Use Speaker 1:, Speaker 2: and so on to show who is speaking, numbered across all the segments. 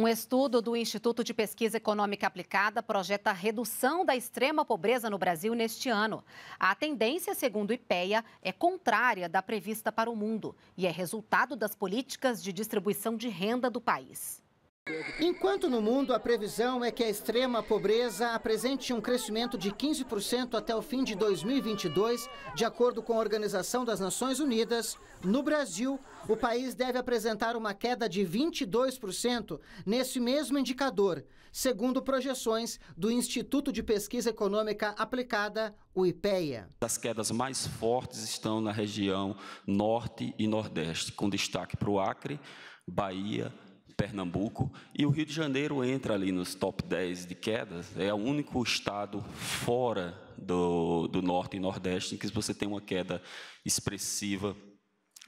Speaker 1: Um estudo do Instituto de Pesquisa Econômica Aplicada projeta a redução da extrema pobreza no Brasil neste ano. A tendência, segundo o IPEA, é contrária da prevista para o mundo e é resultado das políticas de distribuição de renda do país.
Speaker 2: Enquanto no mundo a previsão é que a extrema pobreza apresente um crescimento de 15% até o fim de 2022, de acordo com a Organização das Nações Unidas, no Brasil, o país deve apresentar uma queda de 22% nesse mesmo indicador, segundo projeções do Instituto de Pesquisa Econômica Aplicada, o IPEA.
Speaker 1: As quedas mais fortes estão na região norte e nordeste, com destaque para o Acre, Bahia, Pernambuco, e o Rio de Janeiro entra ali nos top 10 de quedas, é o único estado fora do, do Norte e Nordeste em que você tem uma queda expressiva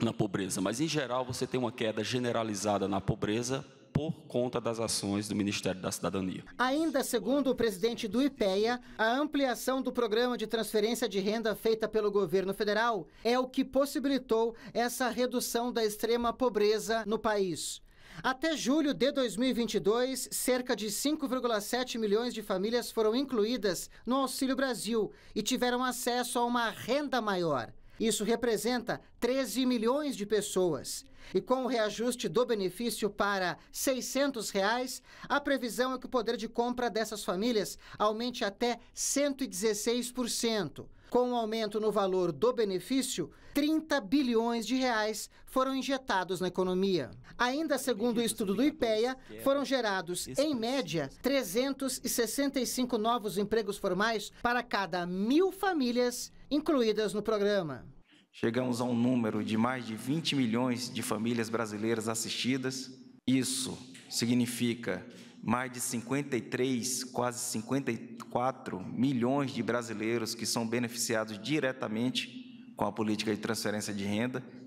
Speaker 1: na pobreza. Mas, em geral, você tem uma queda generalizada na pobreza por conta das ações do Ministério da Cidadania.
Speaker 2: Ainda segundo o presidente do IPEA, a ampliação do programa de transferência de renda feita pelo governo federal é o que possibilitou essa redução da extrema pobreza no país. Até julho de 2022, cerca de 5,7 milhões de famílias foram incluídas no Auxílio Brasil e tiveram acesso a uma renda maior. Isso representa 13 milhões de pessoas. E com o reajuste do benefício para R$ 600, reais, a previsão é que o poder de compra dessas famílias aumente até 116%. Com o um aumento no valor do benefício, 30 bilhões de reais foram injetados na economia. Ainda segundo o estudo do IPEA, foram gerados, em média, 365 novos empregos formais para cada mil famílias incluídas no programa. Chegamos a um número de mais de 20 milhões de famílias brasileiras assistidas. Isso significa mais de 53, quase 53 4
Speaker 1: milhões de brasileiros que são beneficiados diretamente com a política de transferência de renda